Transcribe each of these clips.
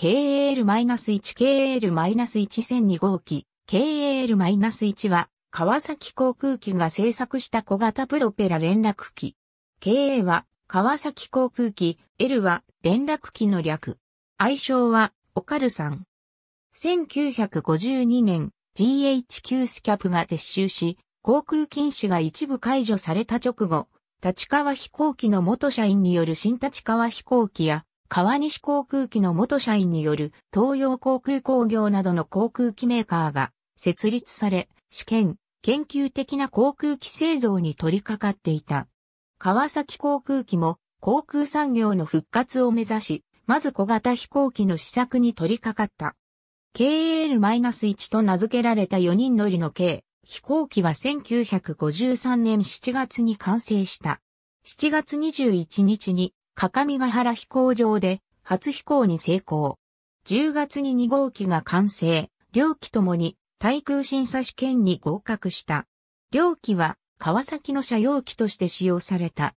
KAL-1KAL-1002 号機、KAL-1 は、川崎航空機が製作した小型プロペラ連絡機。KA は、川崎航空機、L は、連絡機の略。愛称は、オカルさん。1952年、GHQ スキャプが撤収し、航空禁止が一部解除された直後、立川飛行機の元社員による新立川飛行機や、川西航空機の元社員による東洋航空工業などの航空機メーカーが設立され、試験、研究的な航空機製造に取り掛かっていた。川崎航空機も航空産業の復活を目指し、まず小型飛行機の試作に取り掛かった。KL-1 と名付けられた4人乗りの軽飛行機は1953年7月に完成した。7月21日に各務原飛行場で初飛行に成功。10月に2号機が完成、両機ともに対空審査試験に合格した。両機は川崎の車用機として使用された。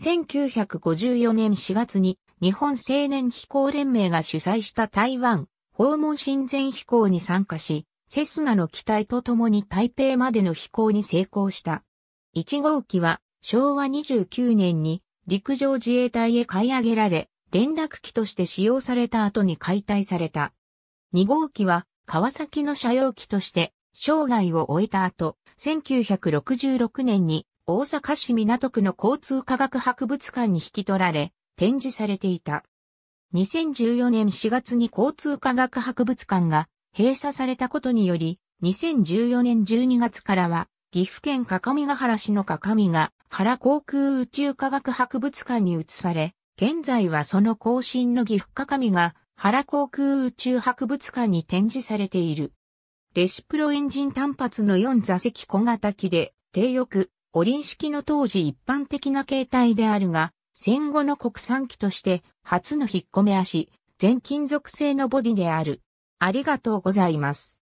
1954年4月に日本青年飛行連盟が主催した台湾訪問親善飛行に参加し、セスナの機体とともに台北までの飛行に成功した。1号機は昭和29年に陸上自衛隊へ買い上げられ、連絡機として使用された後に解体された。2号機は川崎の車用機として生涯を終えた後、1966年に大阪市港区の交通科学博物館に引き取られ、展示されていた。2014年4月に交通科学博物館が閉鎖されたことにより、2014年12月からは、岐阜県各務原市の各務が原航空宇宙科学博物館に移され、現在はその更新の岐阜かかみが原航空宇宙博物館に展示されている。レシプロエンジン単発の4座席小型機で、低翼、オリン式の当時一般的な形態であるが、戦後の国産機として初の引っ込め足、全金属製のボディである。ありがとうございます。